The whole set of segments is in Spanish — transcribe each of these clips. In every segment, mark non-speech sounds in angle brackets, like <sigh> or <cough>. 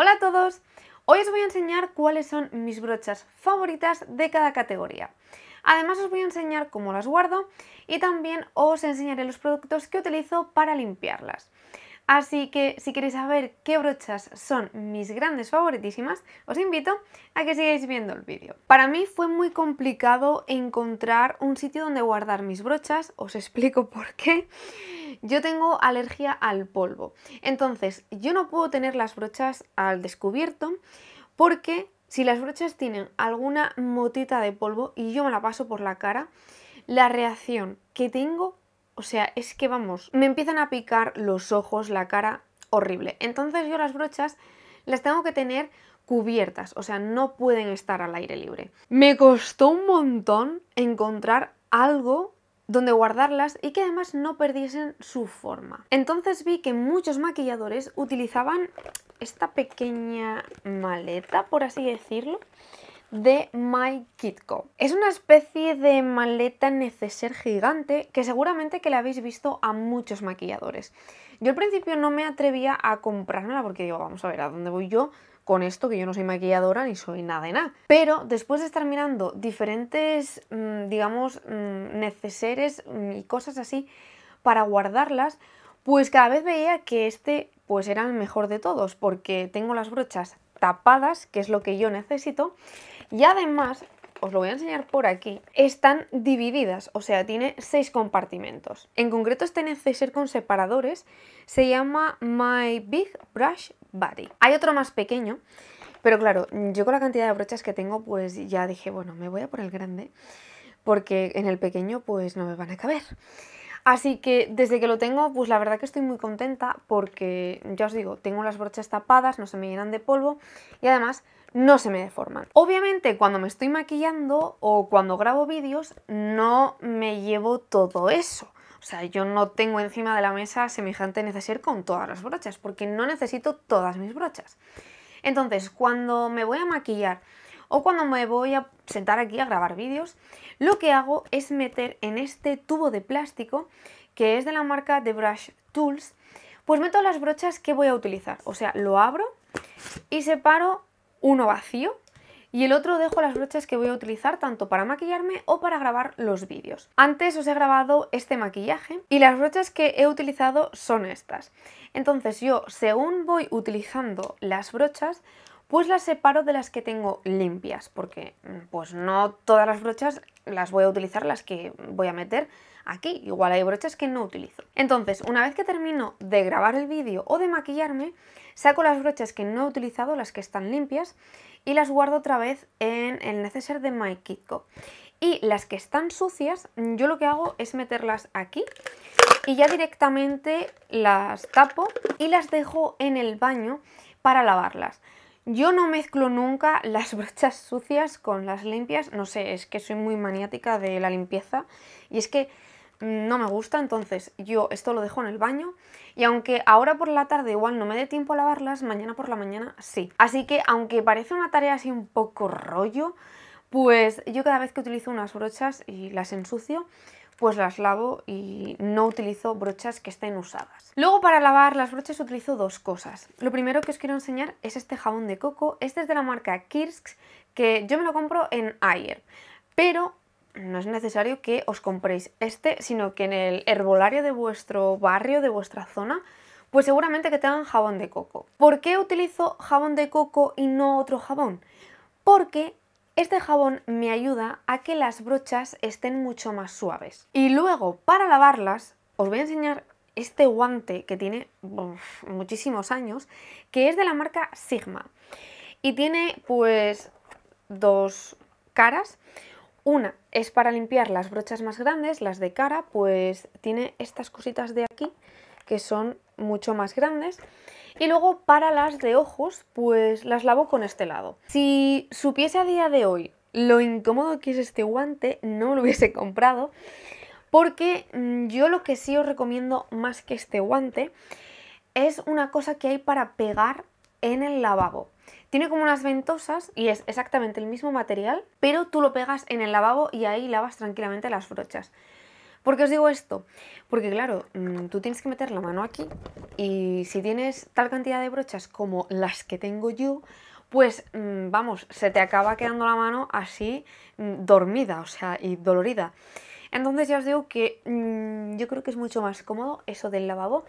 Hola a todos, hoy os voy a enseñar cuáles son mis brochas favoritas de cada categoría. Además os voy a enseñar cómo las guardo y también os enseñaré los productos que utilizo para limpiarlas. Así que si queréis saber qué brochas son mis grandes favoritísimas, os invito a que sigáis viendo el vídeo. Para mí fue muy complicado encontrar un sitio donde guardar mis brochas, os explico <laughs> por qué. Yo tengo alergia al polvo, entonces yo no puedo tener las brochas al descubierto porque si las brochas tienen alguna motita de polvo y yo me la paso por la cara, la reacción que tengo o sea, es que vamos, me empiezan a picar los ojos, la cara, horrible. Entonces yo las brochas las tengo que tener cubiertas, o sea, no pueden estar al aire libre. Me costó un montón encontrar algo donde guardarlas y que además no perdiesen su forma. Entonces vi que muchos maquilladores utilizaban esta pequeña maleta, por así decirlo, de My Kitco. Es una especie de maleta neceser gigante que seguramente que la habéis visto a muchos maquilladores. Yo al principio no me atrevía a comprármela porque digo, vamos a ver, ¿a dónde voy yo? con esto que yo no soy maquilladora ni soy nada de nada. Pero después de estar mirando diferentes, mm, digamos, mm, neceseres mm, y cosas así para guardarlas, pues cada vez veía que este pues era el mejor de todos porque tengo las brochas tapadas, que es lo que yo necesito, y además, os lo voy a enseñar por aquí, están divididas, o sea, tiene seis compartimentos. En concreto, este ser con separadores se llama My Big Brush Body. Hay otro más pequeño, pero claro, yo con la cantidad de brochas que tengo, pues ya dije, bueno, me voy a por el grande, porque en el pequeño pues no me van a caber. Así que desde que lo tengo, pues la verdad que estoy muy contenta porque, ya os digo, tengo las brochas tapadas, no se me llenan de polvo y además no se me deforman. Obviamente cuando me estoy maquillando o cuando grabo vídeos no me llevo todo eso. O sea, yo no tengo encima de la mesa semejante neceser con todas las brochas, porque no necesito todas mis brochas. Entonces, cuando me voy a maquillar o cuando me voy a sentar aquí a grabar vídeos, lo que hago es meter en este tubo de plástico, que es de la marca The Brush Tools, pues meto las brochas que voy a utilizar. O sea, lo abro y separo uno vacío y el otro dejo las brochas que voy a utilizar tanto para maquillarme o para grabar los vídeos. Antes os he grabado este maquillaje y las brochas que he utilizado son estas. Entonces yo, según voy utilizando las brochas, pues las separo de las que tengo limpias, porque mm, pues no todas las brochas las voy a utilizar, las que voy a meter aquí, igual hay brochas que no utilizo. Entonces, una vez que termino de grabar el vídeo o de maquillarme, saco las brochas que no he utilizado, las que están limpias, y las guardo otra vez en el neceser de My Kitco. Y las que están sucias, yo lo que hago es meterlas aquí y ya directamente las tapo y las dejo en el baño para lavarlas. Yo no mezclo nunca las <laughs> brochas sucias con las limpias, no sé, es que soy muy maniática de la limpieza y es que mm, no me gusta, entonces yo esto lo dejo en el baño y aunque ahora por la tarde igual no me dé tiempo a lavarlas, mañana por la mañana sí. Así que aunque parece una tarea así un poco rollo, pues yo cada vez que utilizo unas brochas y las ensucio, pues las lavo y no utilizo brochas que estén usadas. Luego para lavar las brochas utilizo dos cosas. Lo primero que os quiero enseñar es este jabón de coco. Este es de la marca Kirsks que yo me lo compro en Ayer. Pero no es necesario que os compréis este, sino que en el herbolario de vuestro barrio, de vuestra zona, pues seguramente que tengan jabón de coco. ¿Por qué utilizo jabón de coco y no otro jabón? Porque este jabón me ayuda a que las brochas estén mucho más suaves. Y luego, para lavarlas, os voy a enseñar este guante que tiene muchísimos años, que es de la marca Sigma. Y tiene pues dos caras. Una es para limpiar las brochas más grandes, las de cara, pues tiene estas cositas de aquí que son mucho más grandes. Y luego para las de ojos, pues las lavo con este lado. Si supiese a día de hoy lo incómodo que es este guante, no lo hubiese <laughs> comprado. Porque mm, yo lo que sí os recomiendo más que este guante es una cosa que hay para pegar en el lavabo. Tiene como unas ventosas y es exactamente el mismo material, pero tú lo pegas en el lavabo y ahí lavas tranquilamente las brochas. ¿Por qué os digo esto? Porque claro, mm, tú tienes que meter la mano aquí y si tienes tal cantidad de brochas como las que tengo yo, pues mm, vamos, se te acaba quedando la mano así mm, dormida, o sea, y dolorida. Entonces ya os digo que yo creo que es mucho más cómodo eso del lavabo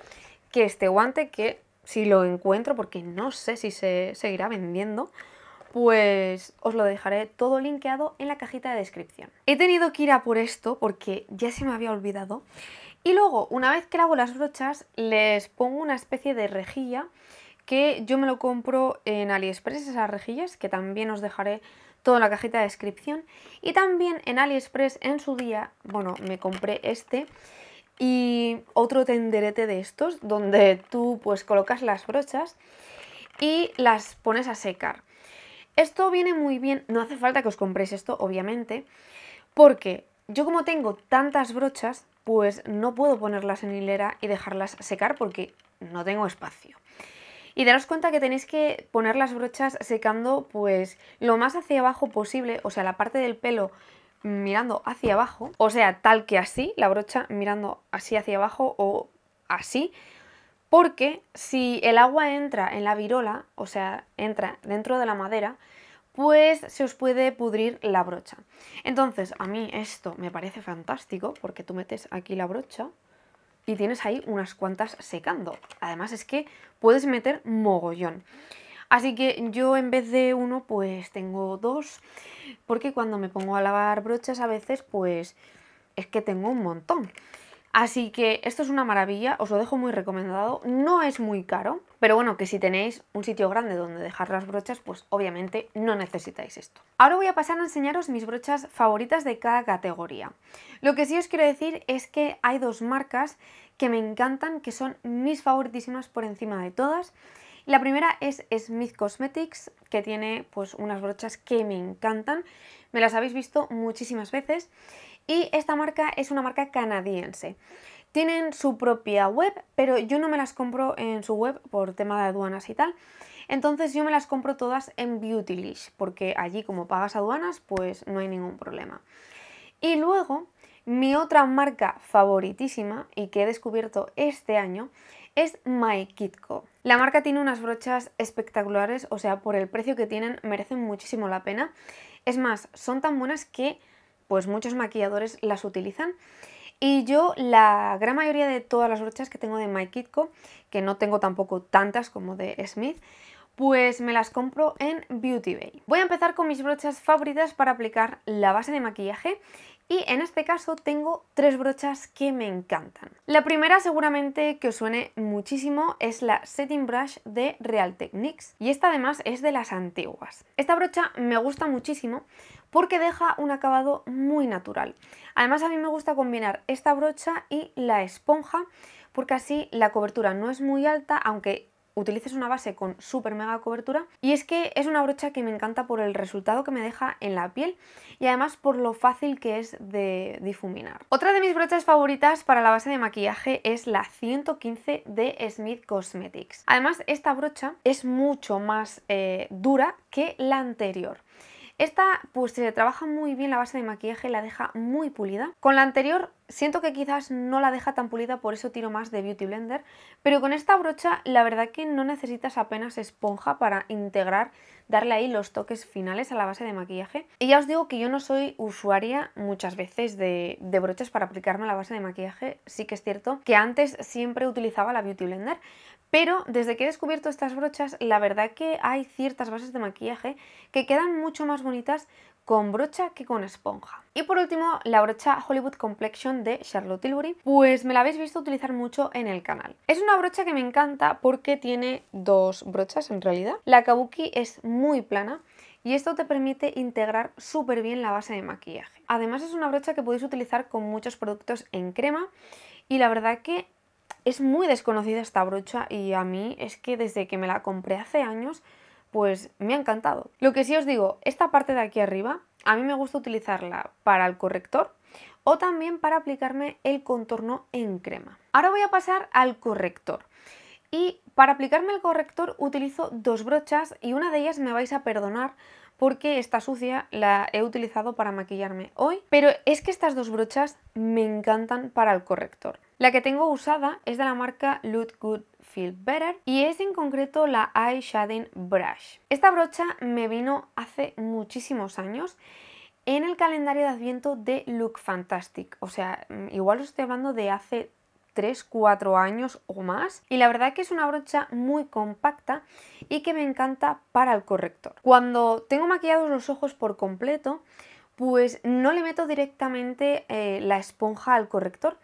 que este guante que si lo encuentro, porque no sé si se seguirá vendiendo, pues os lo dejaré todo linkeado en la cajita de descripción. He tenido que ir a por esto porque ya se me había olvidado. Y luego, una vez que lavo las brochas, les pongo una especie de rejilla que yo me lo compro en AliExpress, esas rejillas, que también os dejaré todo en la cajita de descripción. Y también en AliExpress en su día, bueno, me compré este y otro tenderete de estos, donde tú pues colocas las brochas y las pones a secar. Esto viene muy bien, no hace falta que os compréis esto, obviamente, porque yo como tengo tantas brochas, pues no puedo ponerlas en hilera y dejarlas secar porque no tengo espacio. Y daros cuenta que tenéis que poner las brochas secando pues lo más hacia abajo posible, o sea, la parte del pelo mirando hacia abajo, o sea, tal que así, la brocha mirando así hacia abajo o así, porque si el agua entra en la virola, o sea, entra dentro de la madera, pues se os puede pudrir la brocha. Entonces, a mí esto me parece fantástico porque tú metes aquí la brocha y tienes ahí unas cuantas secando. Además es que puedes meter mogollón. Así que yo en vez de uno pues tengo dos porque cuando me pongo a lavar brochas a veces pues es que tengo un montón. Así que esto es una maravilla, os lo dejo muy recomendado, no es muy caro, pero bueno, que si tenéis un sitio grande donde dejar las brochas, pues obviamente no necesitáis esto. Ahora voy a pasar a enseñaros mis brochas favoritas de cada categoría. Lo que sí os quiero decir es que hay dos marcas que me encantan, que son mis favoritísimas por encima de todas. La primera es Smith Cosmetics, que tiene pues unas brochas que me encantan. Me las habéis visto muchísimas veces y esta marca es una marca canadiense. Tienen su propia web, pero yo no me las compro en su web por tema de aduanas y tal. Entonces yo me las compro todas en Beautylish, porque allí como pagas aduanas, pues no hay ningún problema. Y luego, mi otra marca favoritísima y que he descubierto este año es My La marca tiene unas brochas espectaculares, o sea, por el precio que tienen merecen muchísimo la pena. Es más, son tan buenas que pues muchos maquilladores las utilizan. Y yo la gran mayoría de todas las brochas que tengo de My Kitco, que no tengo tampoco tantas como de Smith, pues me las compro en Beauty Bay. Voy a empezar con mis brochas favoritas para aplicar la base de maquillaje y en este caso tengo tres brochas que me encantan. La primera seguramente que os suene muchísimo es la Setting Brush de Real Techniques y esta además es de las antiguas. Esta brocha me gusta muchísimo porque deja un acabado muy natural. Además a mí me gusta combinar esta brocha y la esponja porque así la cobertura no es muy alta, aunque utilices una base con super mega cobertura y es que es una brocha que me encanta por el resultado que me deja en la piel y además por lo fácil que es de difuminar. Otra de mis brochas favoritas para la base de maquillaje es la 115 de Smith Cosmetics. Además esta brocha es mucho más eh, dura que la anterior esta pues se trabaja muy bien la base de maquillaje y la deja muy pulida. Con la anterior siento que quizás no la deja tan pulida, por eso tiro más de Beauty Blender, pero con esta brocha la verdad que no necesitas apenas esponja para integrar, darle ahí los toques finales a la base de maquillaje. Y ya os digo que yo no soy usuaria muchas veces de, brochas para aplicarme la base de maquillaje, sí que es cierto que antes siempre utilizaba la Beauty Blender, pero desde que he descubierto estas brochas, la verdad que hay ciertas bases de maquillaje que quedan mucho más bonitas con brocha que con esponja. Y por último, la brocha Hollywood Complexion de Charlotte Tilbury, pues me la habéis visto utilizar mucho en el canal. Es una brocha que me encanta porque tiene dos brochas en realidad. La Kabuki es muy plana y esto te permite integrar súper bien la base de maquillaje. Además es una brocha que podéis utilizar con muchos productos en crema y la verdad que es muy desconocida esta brocha y a mí es que desde que me la compré hace años, pues me ha encantado. Lo que sí os digo, esta parte de aquí arriba, a mí me gusta utilizarla para el corrector o también para aplicarme el contorno en crema. Ahora voy a pasar al corrector. Y para aplicarme el corrector utilizo dos brochas y una de ellas me vais a perdonar porque está sucia, la he utilizado para maquillarme hoy, pero es que estas dos brochas me encantan para el corrector. La que tengo usada es de la marca Look Good Feel Better y es en concreto la Eye Brush. Esta brocha me vino hace muchísimos años en el calendario de adviento de Look Fantastic. O sea, mm, igual os estoy hablando de hace 3, 4 años o más. Y la verdad que es una brocha muy compacta y que me encanta para el corrector. Cuando tengo maquillados los ojos por completo, pues no le meto directamente eh, la esponja al corrector,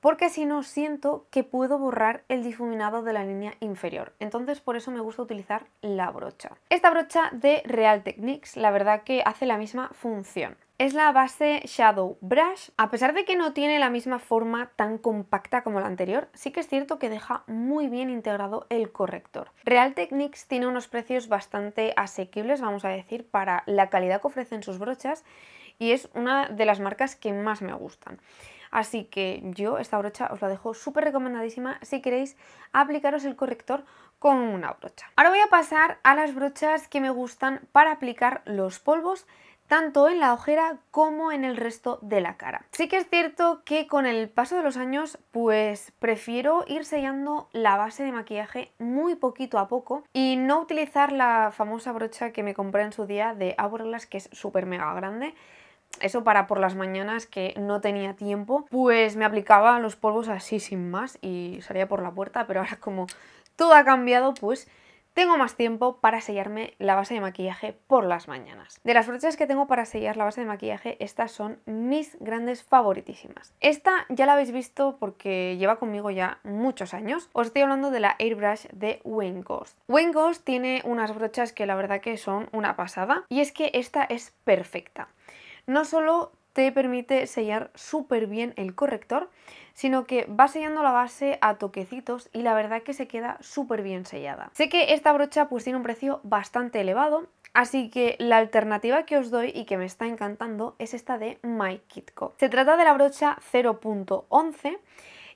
porque si no siento que puedo borrar el difuminado de la línea inferior. Entonces por eso me gusta utilizar la brocha. Esta brocha de Real Techniques la verdad que hace la misma función es la base Shadow Brush. A pesar de que no tiene la misma forma tan compacta como la anterior, sí que es cierto que deja muy bien integrado el corrector. Real Techniques tiene unos precios bastante asequibles, vamos a decir, para la calidad que ofrecen sus brochas y es una de las marcas que más me gustan. Así que yo esta brocha os la dejo súper recomendadísima si queréis aplicaros el corrector con una brocha. Ahora voy a pasar a las brochas que me gustan para aplicar los polvos tanto en la ojera como en el resto de la cara. Sí que es cierto que con el paso de los años pues prefiero ir sellando la base de maquillaje muy poquito a poco y no utilizar la famosa brocha que me compré en su día de Hourglass que es súper mega grande eso para por las mañanas que no tenía tiempo, pues me aplicaba los polvos así sin más y salía por la puerta, pero ahora como todo ha cambiado, pues tengo más tiempo para sellarme la base de maquillaje por las mañanas. De las brochas que tengo para sellar la base de maquillaje, estas son mis grandes favoritísimas. Esta ya la habéis visto porque lleva conmigo ya muchos años. Os estoy hablando de la Airbrush de Wayne Ghost. Wayne Ghost tiene unas brochas que la verdad que son una pasada y es que esta es perfecta no solo te permite sellar súper bien el corrector, sino que va sellando la base a toquecitos y la verdad que se queda súper bien sellada. Sé que esta brocha pues tiene un precio bastante elevado, Así que la alternativa que os doy y que me está encantando es esta de My Kitco. Se trata de la brocha 0.11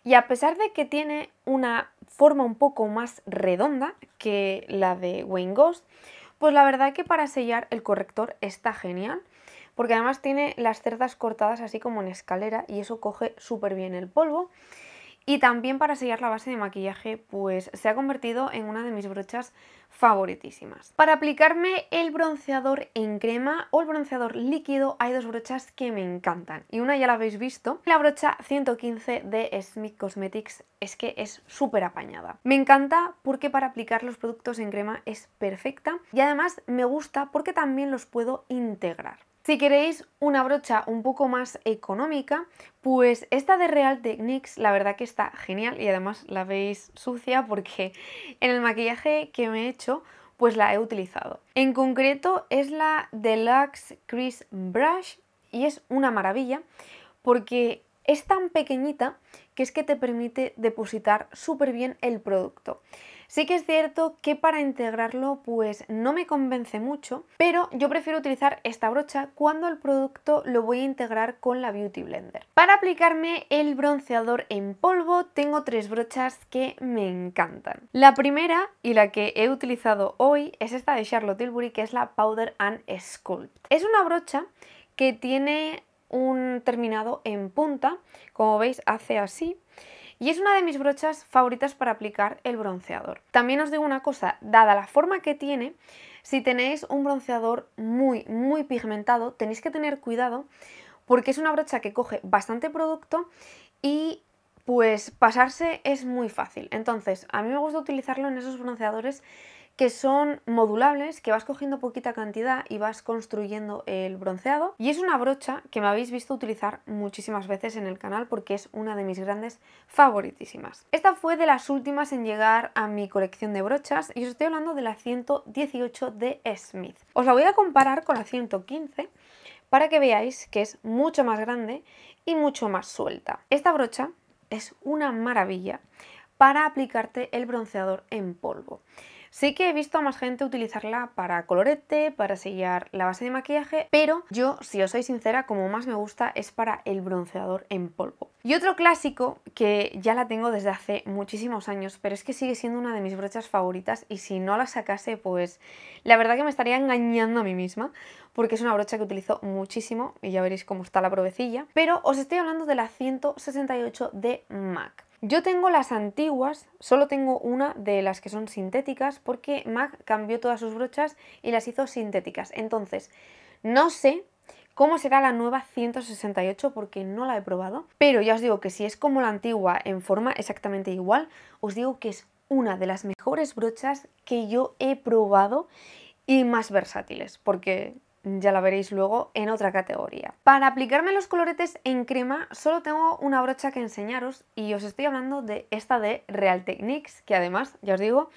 y a pesar de que tiene una forma un poco más redonda que la de Wayne Ghost, pues la verdad que para sellar el corrector está genial porque además tiene las cerdas cortadas así como en escalera y eso coge súper bien el polvo. Y también para sellar la base de maquillaje, pues se ha convertido en una de mis brochas favoritísimas. Para aplicarme el bronceador en crema o el bronceador líquido, hay dos brochas que me encantan. Y una ya la habéis visto, la brocha 115 de Smith Cosmetics es que es súper apañada. Me encanta porque para aplicar los productos en crema es perfecta y además me gusta porque también los puedo integrar. Si queréis una brocha un poco más económica, pues esta de Real Techniques la verdad que está genial y además la veis sucia porque en el maquillaje que me he hecho pues la he utilizado. En concreto es la Deluxe Crease Brush y es una maravilla porque es tan pequeñita que es que te permite depositar súper bien el producto. Sí que es cierto que para integrarlo pues no me convence mucho, pero yo prefiero utilizar esta brocha cuando el producto lo voy a integrar con la Beauty Blender. Para aplicarme el bronceador en polvo tengo tres brochas que me encantan. La primera y la que he utilizado hoy es esta de Charlotte Tilbury que es la Powder and Sculpt. Es una brocha que tiene un terminado en punta, como veis hace así, y es una de mis brochas favoritas para aplicar el bronceador. También os digo una cosa, dada la forma que tiene, si tenéis un bronceador muy, muy pigmentado, tenéis que tener cuidado porque es una brocha que coge bastante producto y pues pasarse es muy fácil. Entonces, a mí me gusta utilizarlo en esos bronceadores que son modulables, que vas cogiendo poquita cantidad y vas construyendo el bronceado. Y es una brocha que me habéis visto utilizar muchísimas veces en el canal porque es una de mis grandes favoritísimas. Esta fue de las últimas en llegar a mi colección de brochas y os estoy hablando de la 118 de Smith. Os la voy a comparar con la 115 para que veáis que es mucho más grande y mucho más suelta. Esta brocha es una maravilla para aplicarte el bronceador en polvo. Sí que he visto a más gente utilizarla para colorete, para sellar la base de maquillaje, pero yo, si os soy sincera, como más me gusta es para el bronceador en polvo. Y otro clásico que ya la tengo desde hace muchísimos años, pero es que sigue siendo una de mis brochas favoritas y si no la sacase, pues la verdad que me estaría engañando a mí misma, porque es una brocha que utilizo muchísimo y ya veréis cómo está la provecilla. Pero os estoy hablando de la 168 de MAC. Yo tengo las antiguas, solo tengo una de las que son sintéticas porque Mac cambió todas sus brochas y las hizo sintéticas. Entonces, no sé cómo será la nueva 168 porque no la he probado, pero ya os digo que si es como la antigua en forma exactamente igual, os digo que es una de las mejores brochas que yo he probado y más versátiles, porque ya la veréis luego en otra categoría. Para aplicarme los coloretes en crema solo tengo una brocha que enseñaros y os estoy hablando de esta de Real Techniques, que además, ya os digo,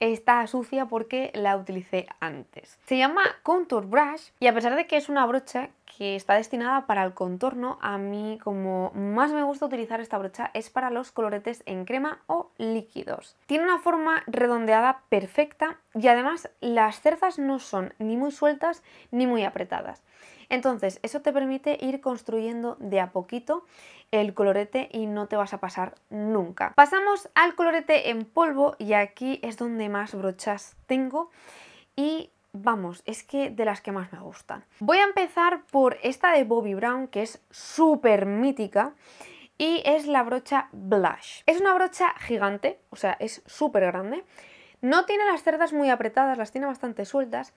está sucia porque la utilicé antes. Se llama Contour Brush y a pesar de que es una brocha que está destinada para el contorno, a mí como más me gusta utilizar esta brocha es para los coloretes en crema o líquidos. Tiene una forma redondeada perfecta y además las cerdas no son ni muy sueltas ni muy apretadas. Entonces, eso te permite ir construyendo de a poquito el colorete y no te vas a pasar nunca. Pasamos al colorete en polvo y aquí es donde más brochas tengo y vamos, es que de las que más me gustan. Voy a empezar por esta de Bobby Brown que es súper mítica y es la brocha Blush. Es una brocha gigante, o sea, es súper grande. No tiene las cerdas muy apretadas, las tiene bastante sueltas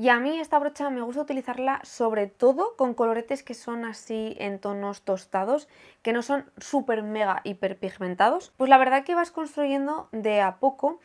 y a mí esta brocha me gusta utilizarla sobre todo con coloretes que son así en tonos tostados, que no son súper mega hiper pigmentados. Pues la verdad que vas construyendo de a poco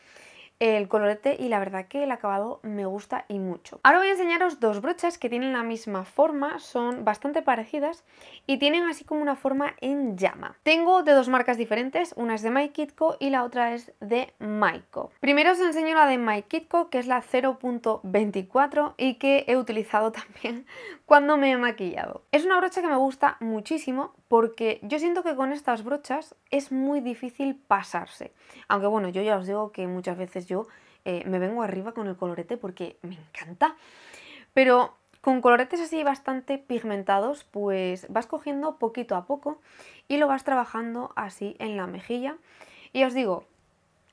el colorete y la verdad que el acabado me gusta y mucho. Ahora voy a enseñaros dos brochas que tienen la misma forma, son bastante parecidas y tienen así como una forma en llama. Tengo de dos marcas diferentes, una es de My y la otra es de Maiko. Primero os enseño la de My Kitco, que es la 0.24 y que he utilizado <laughs> también cuando me he maquillado. Es una brocha que me gusta muchísimo porque yo siento que con estas brochas es muy difícil pasarse. Aunque bueno, yo ya os digo que muchas veces yo eh, me vengo arriba con el colorete porque me encanta. Pero con coloretes así bastante pigmentados, pues vas cogiendo poquito a poco y lo vas trabajando así en la mejilla. Y os digo,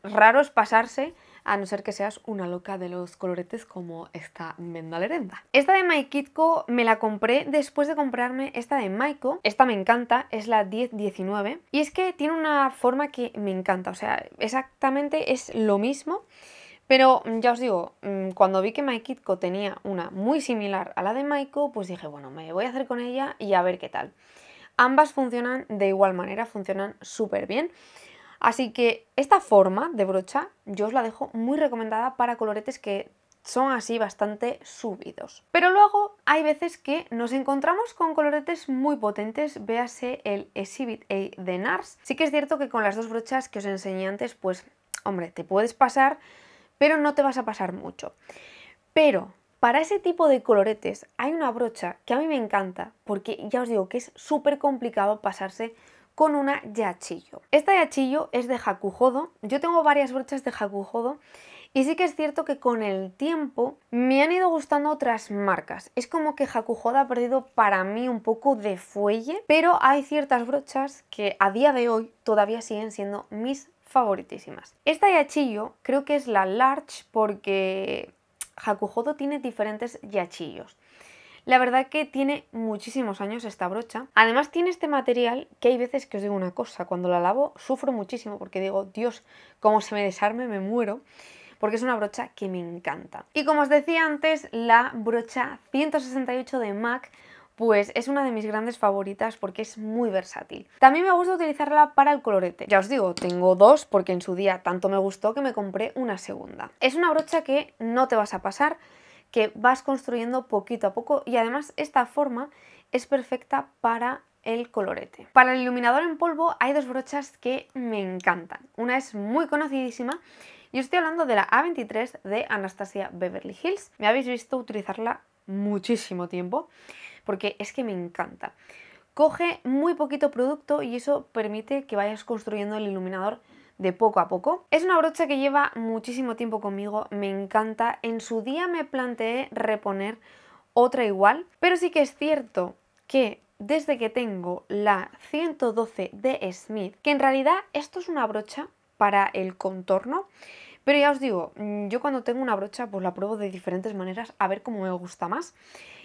raro es pasarse, a no ser que seas una loca de los coloretes como esta Mendalerenda. Esta de My me la compré después de comprarme esta de Maiko. Esta me encanta, es la 1019 y es que tiene una forma que me encanta, o sea, exactamente es lo mismo. Pero mm, ya os digo, mm, cuando vi que MyKitko tenía una muy similar a la de Maiko, pues dije, bueno, me voy a hacer con ella y a ver qué tal. Ambas funcionan de igual manera, funcionan súper bien. Así que esta forma de brocha yo os la dejo muy recomendada para coloretes que son así bastante subidos. Pero luego hay veces que nos encontramos con coloretes muy potentes, véase el Exhibit A de NARS. Sí que es cierto que con las dos brochas que os enseñé antes, pues hombre, te puedes pasar, pero no te vas a pasar mucho. Pero para ese tipo de coloretes hay una brocha que a mí me encanta, porque ya os digo que es súper complicado pasarse con una yachillo. Esta yachillo es de Jacujodo. yo tengo varias brochas de Jacujodo y sí que es cierto que con el tiempo me han ido gustando otras marcas. Es como que HAKUHODO ha perdido para mí un poco de fuelle, pero hay ciertas brochas que a día de hoy todavía siguen siendo mis favoritísimas. Esta yachillo creo que es la large porque Jacujodo tiene diferentes yachillos. La verdad que tiene muchísimos años esta brocha. Además tiene este material que hay veces que os digo una cosa, cuando la lavo sufro muchísimo porque digo, Dios, como se me desarme, me muero porque es una brocha que me encanta. Y como os decía antes, la brocha 168 de MAC pues es una de mis grandes favoritas porque es muy versátil. También me gusta utilizarla para el colorete. Ya os digo, tengo dos porque en su día tanto me gustó que me compré una segunda. Es una brocha que no te vas a pasar, que vas construyendo poquito a poco y además esta forma es perfecta para el colorete. Para el iluminador en polvo hay dos brochas que me encantan. Una es muy conocidísima y estoy hablando de la A23 de Anastasia Beverly Hills. Me habéis visto utilizarla muchísimo tiempo porque es que me encanta. Coge muy poquito producto y eso permite que vayas construyendo el iluminador de poco a poco. Es una brocha que lleva muchísimo tiempo conmigo, me encanta. En su día me planteé reponer otra igual, pero sí que es cierto que desde que tengo la 112 de Smith, que en realidad esto es una brocha para el contorno, pero ya os digo, mm, yo cuando tengo una brocha pues la pruebo de diferentes maneras a ver cómo me gusta más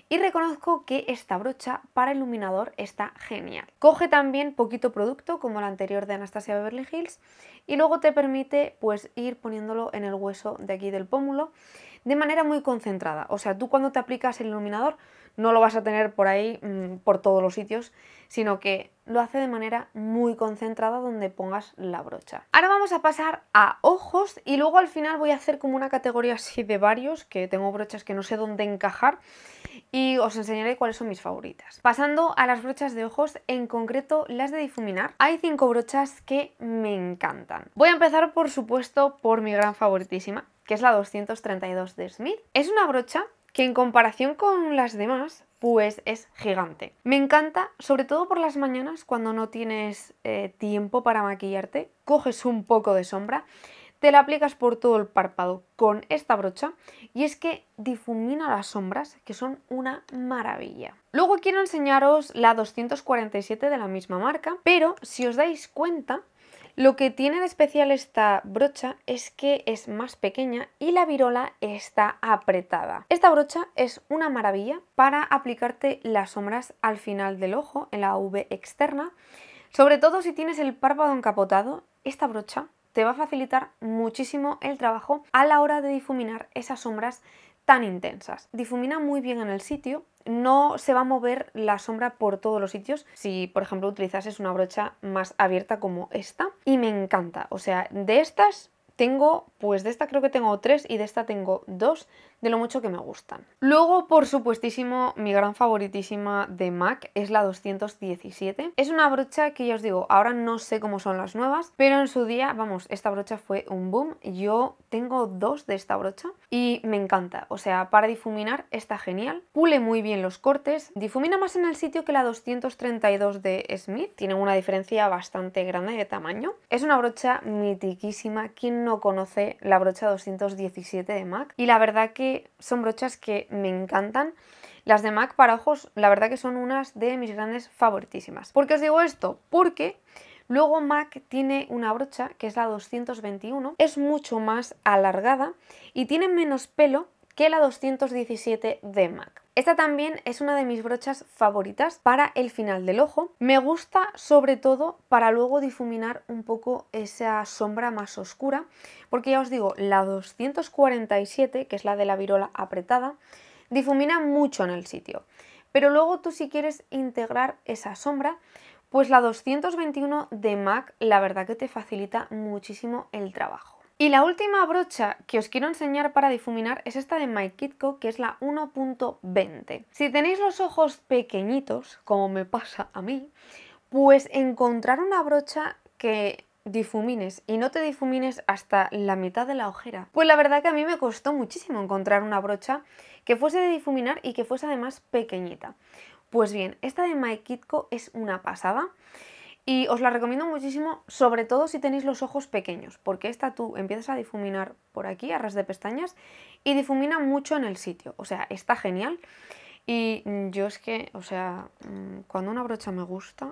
y reconozco que esta brocha para iluminador está genial. Coge también poquito producto como la anterior de Anastasia Beverly Hills y luego te permite pues ir poniéndolo en el hueso de aquí del pómulo de manera muy concentrada. O sea, tú cuando te aplicas el iluminador no lo vas a tener por ahí, mm, por todos los sitios, sino que lo hace de manera muy concentrada donde pongas la brocha. Ahora vamos a pasar a ojos y luego al final voy a hacer como una categoría así de varios, que tengo brochas que no sé dónde encajar y os enseñaré cuáles son mis favoritas. Pasando a las brochas de ojos, en concreto las de difuminar, hay cinco brochas que me encantan. Voy a empezar por supuesto por mi gran favoritísima, que es la 232 de Smith. Es una brocha que en comparación con las demás, pues es gigante. Me encanta, sobre todo por las mañanas, cuando no tienes eh, tiempo para maquillarte, coges un poco de sombra, te la aplicas por todo el párpado con esta brocha y es que difumina las sombras, que son una maravilla. Luego quiero enseñaros la 247 de la misma marca, pero si os dais cuenta, lo que tiene de especial esta brocha es que es más pequeña y la virola está apretada. Esta brocha es una maravilla para aplicarte las sombras al final del ojo, en la V externa. Sobre todo si tienes el párpado encapotado, esta brocha te va a facilitar muchísimo el trabajo a la hora de difuminar esas sombras tan intensas. Difumina muy bien en el sitio, no se va a mover la sombra por todos los sitios si, por ejemplo, utilizases una brocha más abierta como esta. Y me encanta, o sea, de estas tengo, pues de esta creo que tengo tres y de esta tengo dos de lo mucho que me gustan. Luego, por supuestísimo, mi gran favoritísima de MAC es la 217. Es una brocha que ya os digo, ahora no sé cómo son las nuevas, pero en su día, vamos, esta brocha fue un boom. Yo tengo dos de esta brocha y me encanta. O sea, para difuminar está genial. Pule muy bien los cortes. Difumina más en el sitio que la 232 de Smith. tiene una diferencia bastante grande de tamaño. Es una brocha mitiquísima. ¿Quién no conoce la brocha 217 de MAC? Y la verdad que son brochas que me encantan. Las de MAC para ojos, la verdad que son unas de mis grandes favoritísimas. ¿Por qué os digo esto? Porque luego MAC tiene una brocha, que es la 221, es mucho más alargada y tiene menos pelo que la 217 de MAC. Esta también es una de mis brochas favoritas para el final del ojo. Me gusta sobre todo para luego difuminar un poco esa sombra más oscura, porque ya os digo, la 247, que es la de la virola apretada, difumina mucho en el sitio. Pero luego tú si quieres integrar esa sombra, pues la 221 de MAC la verdad que te facilita muchísimo el trabajo. Y la última brocha que os quiero enseñar para difuminar es esta de My Kitco, que es la 1.20. Si tenéis los ojos pequeñitos, como me pasa a mí, pues encontrar una brocha que difumines y no te difumines hasta la mitad de la ojera. Pues la verdad que a mí me costó muchísimo encontrar una brocha que fuese de difuminar y que fuese además pequeñita. Pues bien, esta de My Kitco es una pasada. Y os la recomiendo muchísimo, sobre todo si tenéis los ojos pequeños, porque esta tú empiezas a difuminar por aquí, a ras de pestañas, y difumina mucho en el sitio. O sea, está genial. Y yo es que, o sea, mm, cuando una brocha me gusta,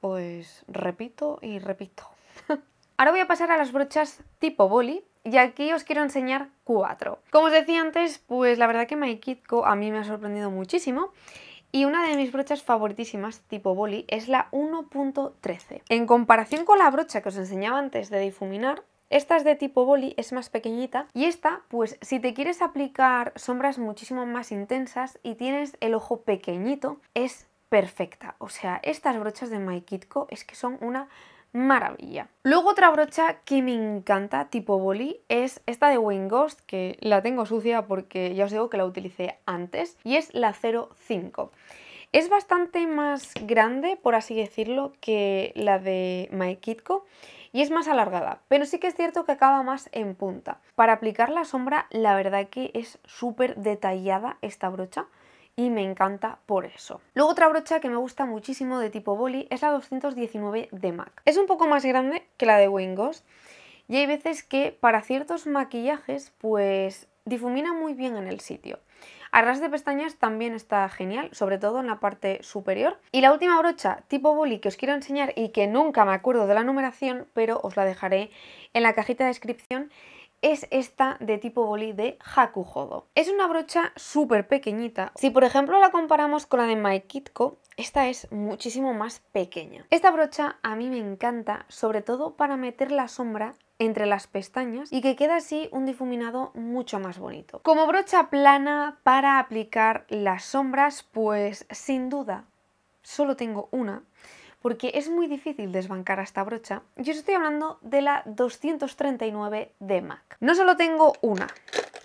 pues repito y repito. <laughs> Ahora voy a pasar a las brochas tipo boli, y aquí os quiero enseñar cuatro. Como os decía antes, pues la verdad que My kitco a mí me ha sorprendido muchísimo y una de mis brochas favoritísimas, tipo boli, es la 1.13. En comparación con la brocha que os enseñaba antes de difuminar, esta es de tipo boli, es más pequeñita y esta, pues si te quieres aplicar sombras muchísimo más intensas y tienes el ojo pequeñito, es perfecta. O sea, estas brochas de My Co. es que son una maravilla. Luego otra brocha que me encanta, tipo boli, es esta de Wayne Ghost, que la tengo sucia porque ya os digo que la utilicé antes, y es la 05. Es bastante más grande, por así decirlo, que la de My Kitko y es más alargada, pero sí que es cierto que acaba más en punta. Para aplicar la sombra, la verdad que es súper detallada esta brocha y me encanta por eso. Luego otra brocha que me gusta muchísimo de tipo boli es la 219 de MAC. Es un poco más grande que la de Wingos y hay veces que para ciertos maquillajes pues difumina muy bien en el sitio. A ras de pestañas también está genial, sobre todo en la parte superior. Y la última brocha tipo boli que os quiero enseñar y que nunca me acuerdo de la numeración, pero os la dejaré en la cajita de descripción, es esta de tipo boli de Hakuhodo. Es una brocha súper pequeñita. Si por ejemplo la comparamos con la de My Kitko, esta es muchísimo más pequeña. Esta brocha a mí me encanta, sobre todo para meter la sombra entre las pestañas y que queda así un difuminado mucho más bonito. Como brocha plana para aplicar las sombras, pues sin duda solo tengo una porque es muy difícil desbancar a esta brocha. Yo estoy hablando de la 239 de MAC. No solo tengo una,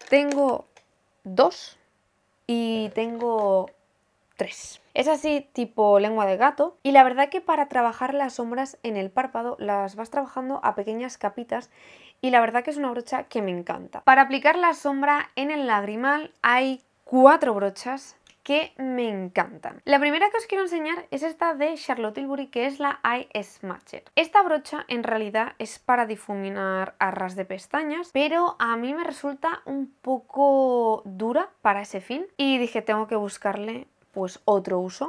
tengo dos y tengo tres. Es así tipo lengua de gato y la verdad que para trabajar las sombras en el párpado las vas trabajando a pequeñas capitas y la verdad que es una brocha que me encanta. Para aplicar la sombra en el lagrimal hay cuatro brochas que me encantan. La primera que os quiero enseñar es esta de Charlotte Tilbury, que es la Eye Smasher. Esta brocha en realidad es para difuminar arras de pestañas, pero a mí me resulta un poco dura para ese fin y dije tengo que buscarle pues otro uso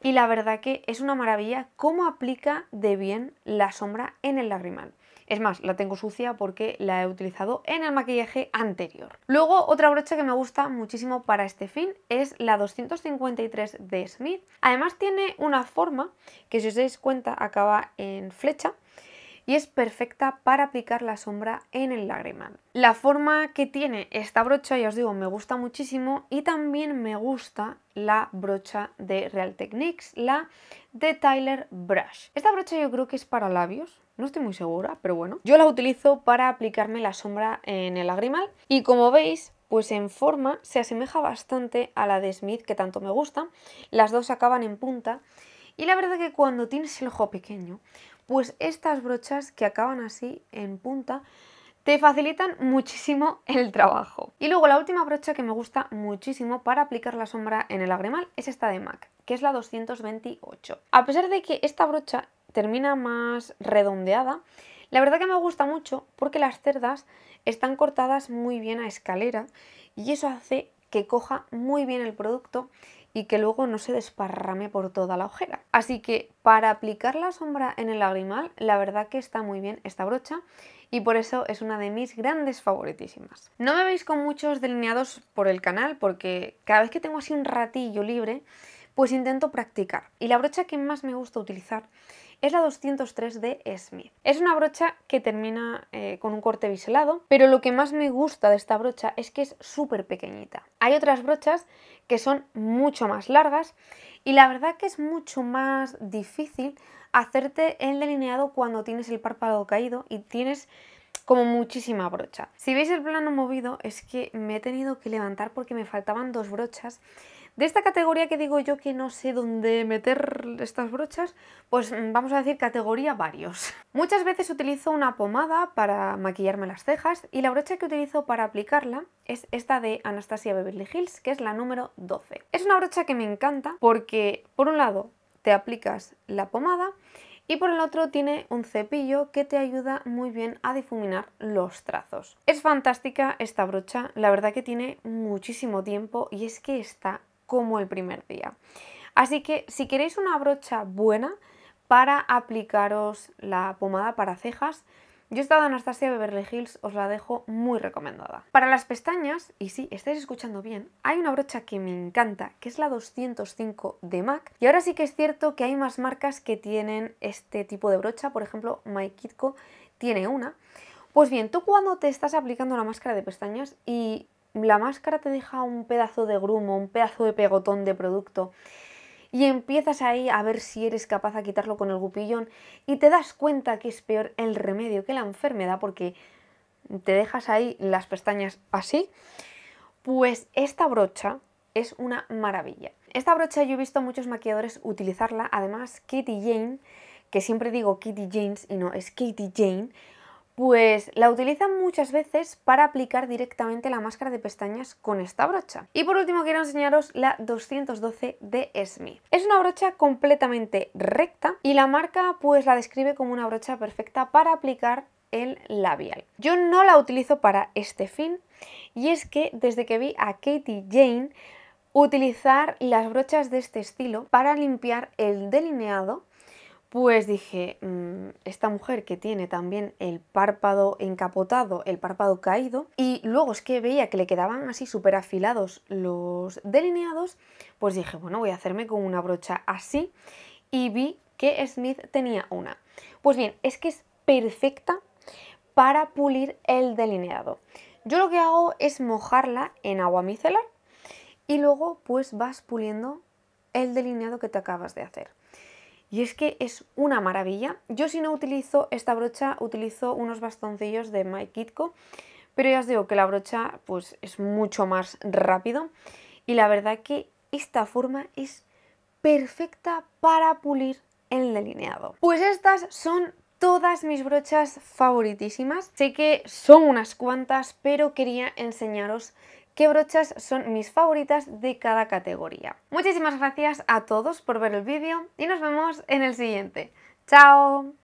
y la verdad que es una maravilla cómo aplica de bien la sombra en el lagrimal. Es más, la tengo sucia porque la he utilizado en el maquillaje anterior. Luego, otra brocha que me gusta muchísimo para este fin es la 253 de Smith. Además tiene una forma que si os dais cuenta acaba en flecha y es perfecta para aplicar la sombra en el lagrimal. La forma que tiene esta brocha, ya os digo, me gusta muchísimo y también me gusta la brocha de Real Techniques, la de Tyler Brush. Esta brocha yo creo que es para labios, no estoy muy segura, pero bueno. Yo la utilizo para aplicarme la sombra en el lagrimal y como veis, pues en forma se asemeja bastante a la de Smith que tanto me gusta. Las dos acaban en punta y la verdad que cuando tienes el ojo pequeño, pues estas brochas que acaban así en punta te facilitan muchísimo el trabajo. Y luego la última brocha que me gusta muchísimo para aplicar la sombra en el lagrimal es esta de MAC, que es la 228. A pesar de que esta brocha termina más redondeada. La verdad que me gusta mucho porque las cerdas están cortadas muy bien a escalera y eso hace que coja muy bien el producto y que luego no se desparrame por toda la ojera. Así que para aplicar la sombra en el lagrimal, la verdad que está muy bien esta brocha y por eso es una de mis grandes favoritísimas. No me veis con muchos delineados por el canal porque cada vez que tengo así un ratillo libre, pues intento practicar. Y la brocha que más me gusta utilizar es la 203 de Smith. Es una brocha que termina eh, con un corte biselado, pero lo que más me gusta de esta brocha es que es súper pequeñita. Hay otras brochas que son mucho más largas y la verdad que es mucho más difícil hacerte el delineado cuando tienes el párpado caído y tienes como muchísima brocha. Si veis el plano movido es que me he tenido que levantar porque me faltaban dos brochas. De esta categoría que digo yo que no sé dónde meter estas brochas, pues vamos a decir categoría varios. Muchas veces utilizo una pomada para maquillarme las cejas y la brocha que utilizo para aplicarla es esta de Anastasia Beverly Hills, que es la número 12. Es una brocha que me encanta porque, por un lado, te aplicas la pomada y por el otro tiene un cepillo que te ayuda muy bien a difuminar los trazos. Es fantástica esta brocha, la verdad que tiene muchísimo tiempo y es que está como el primer día. Así que si queréis una brocha buena para aplicaros la pomada para cejas, yo he estado Anastasia Beverly Hills, os la dejo muy recomendada. Para las pestañas, y sí, estáis escuchando bien, hay una brocha que me encanta, que es la 205 de MAC. Y ahora sí que es cierto que hay más marcas que tienen este tipo de brocha, por ejemplo, My tiene una. Pues bien, tú cuando te estás aplicando la máscara de pestañas y la máscara te deja un pedazo de grumo, un pedazo de pegotón de producto y empiezas ahí a ver si eres capaz de quitarlo con el gupillón y te das cuenta que es peor el remedio que la enfermedad porque te dejas ahí las pestañas así, pues esta brocha es una maravilla. Esta brocha yo he visto a muchos maquilladores utilizarla, además Kitty Jane, que siempre digo Kitty Jane y no es Kitty Jane, pues la utilizan muchas veces para aplicar directamente la máscara de pestañas con esta brocha. Y por último quiero enseñaros la 212 de Smith. Es una brocha completamente recta y la marca pues la describe como una brocha perfecta para aplicar el labial. Yo no la utilizo para este fin y es que desde que vi a Katie Jane utilizar las brochas de este estilo para limpiar el delineado pues dije, mm, esta mujer que tiene también el párpado encapotado, el párpado caído, y luego es que veía que le quedaban así súper afilados los delineados, pues dije, bueno, voy a hacerme con una brocha así, y vi que Smith tenía una. Pues bien, es que es perfecta para pulir el delineado. Yo lo que hago es mojarla en agua micelar y luego pues vas puliendo el delineado que te acabas de hacer. Y es que es una maravilla. Yo si no utilizo esta brocha, utilizo unos bastoncillos de My Kitco, pero ya os digo que la brocha pues, es mucho más rápido. Y la verdad que esta forma es perfecta para pulir el delineado. Pues estas son todas mis brochas favoritísimas. Sé que son unas cuantas, pero quería enseñaros qué brochas son mis favoritas de cada categoría. Muchísimas gracias a todos por ver el vídeo y nos vemos en el siguiente. ¡Chao!